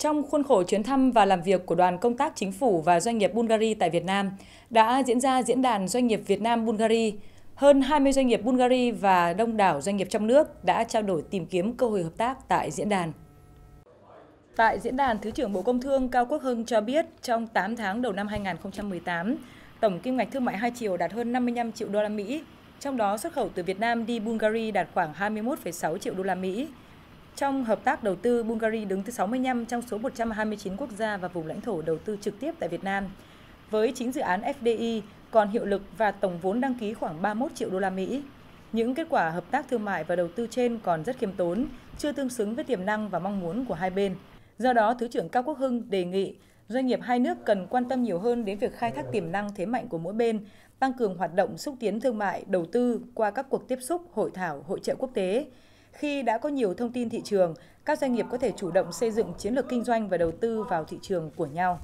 Trong khuôn khổ chuyến thăm và làm việc của đoàn công tác chính phủ và doanh nghiệp Bulgari tại Việt Nam, đã diễn ra diễn đàn doanh nghiệp Việt Nam Bulgari. Hơn 20 doanh nghiệp Bulgari và đông đảo doanh nghiệp trong nước đã trao đổi tìm kiếm cơ hội hợp tác tại diễn đàn. Tại diễn đàn, Thứ trưởng Bộ Công Thương Cao Quốc Hưng cho biết trong 8 tháng đầu năm 2018, tổng kim ngạch thương mại hai chiều đạt hơn 55 triệu đô la Mỹ, trong đó xuất khẩu từ Việt Nam đi Bulgari đạt khoảng 21,6 triệu đô la Mỹ. Trong hợp tác đầu tư, Bulgaria đứng thứ 65 trong số 129 quốc gia và vùng lãnh thổ đầu tư trực tiếp tại Việt Nam. Với 9 dự án FDI còn hiệu lực và tổng vốn đăng ký khoảng 31 triệu đô la Mỹ. Những kết quả hợp tác thương mại và đầu tư trên còn rất khiêm tốn, chưa tương xứng với tiềm năng và mong muốn của hai bên. Do đó, Thứ trưởng Cao Quốc Hưng đề nghị doanh nghiệp hai nước cần quan tâm nhiều hơn đến việc khai thác tiềm năng thế mạnh của mỗi bên, tăng cường hoạt động xúc tiến thương mại, đầu tư qua các cuộc tiếp xúc, hội thảo, hội trợ quốc tế, khi đã có nhiều thông tin thị trường, các doanh nghiệp có thể chủ động xây dựng chiến lược kinh doanh và đầu tư vào thị trường của nhau.